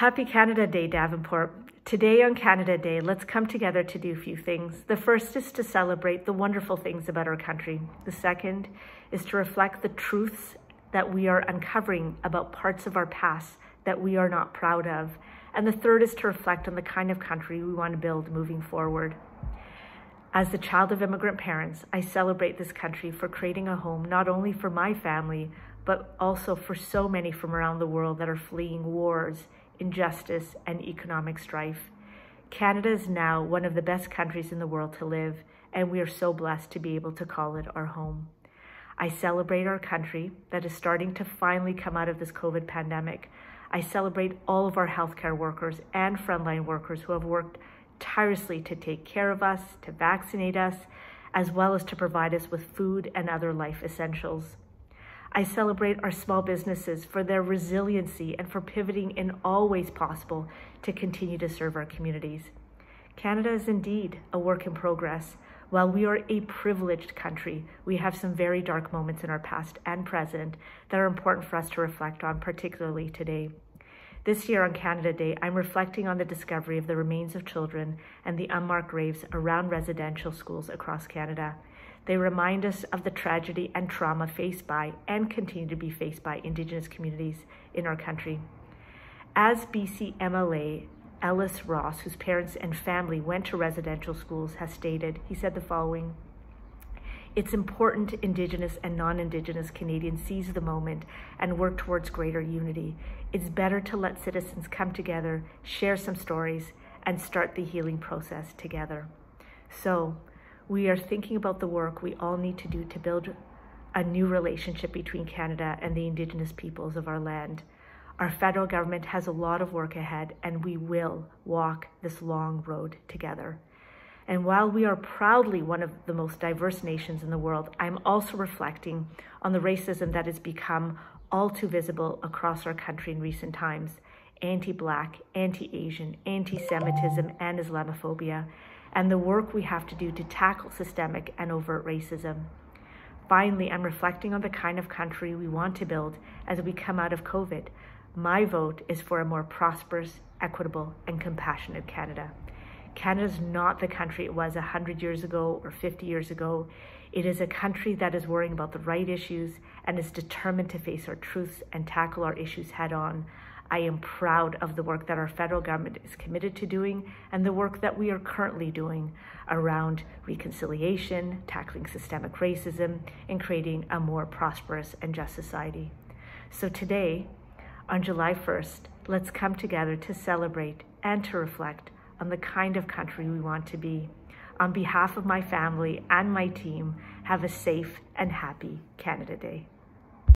Happy Canada Day, Davenport. Today on Canada Day, let's come together to do a few things. The first is to celebrate the wonderful things about our country. The second is to reflect the truths that we are uncovering about parts of our past that we are not proud of. And the third is to reflect on the kind of country we want to build moving forward. As the child of immigrant parents, I celebrate this country for creating a home not only for my family, but also for so many from around the world that are fleeing wars injustice, and economic strife. Canada is now one of the best countries in the world to live, and we are so blessed to be able to call it our home. I celebrate our country that is starting to finally come out of this COVID pandemic. I celebrate all of our healthcare workers and frontline workers who have worked tirelessly to take care of us, to vaccinate us, as well as to provide us with food and other life essentials. I celebrate our small businesses for their resiliency and for pivoting in all ways possible to continue to serve our communities. Canada is indeed a work in progress. While we are a privileged country, we have some very dark moments in our past and present that are important for us to reflect on, particularly today. This year on Canada Day, I'm reflecting on the discovery of the remains of children and the unmarked graves around residential schools across Canada. They remind us of the tragedy and trauma faced by and continue to be faced by Indigenous communities in our country. As BC MLA Ellis Ross, whose parents and family went to residential schools, has stated, he said the following. It's important Indigenous and non-Indigenous Canadians seize the moment and work towards greater unity. It's better to let citizens come together, share some stories, and start the healing process together. So we are thinking about the work we all need to do to build a new relationship between Canada and the Indigenous peoples of our land. Our federal government has a lot of work ahead, and we will walk this long road together. And while we are proudly one of the most diverse nations in the world, I'm also reflecting on the racism that has become all too visible across our country in recent times anti Black, anti Asian, anti Semitism, and Islamophobia and the work we have to do to tackle systemic and overt racism. Finally, I'm reflecting on the kind of country we want to build as we come out of COVID. My vote is for a more prosperous, equitable, and compassionate Canada. Canada is not the country it was 100 years ago or 50 years ago. It is a country that is worrying about the right issues and is determined to face our truths and tackle our issues head on. I am proud of the work that our federal government is committed to doing and the work that we are currently doing around reconciliation, tackling systemic racism, and creating a more prosperous and just society. So today, on July 1st, let's come together to celebrate and to reflect on the kind of country we want to be. On behalf of my family and my team, have a safe and happy Canada Day.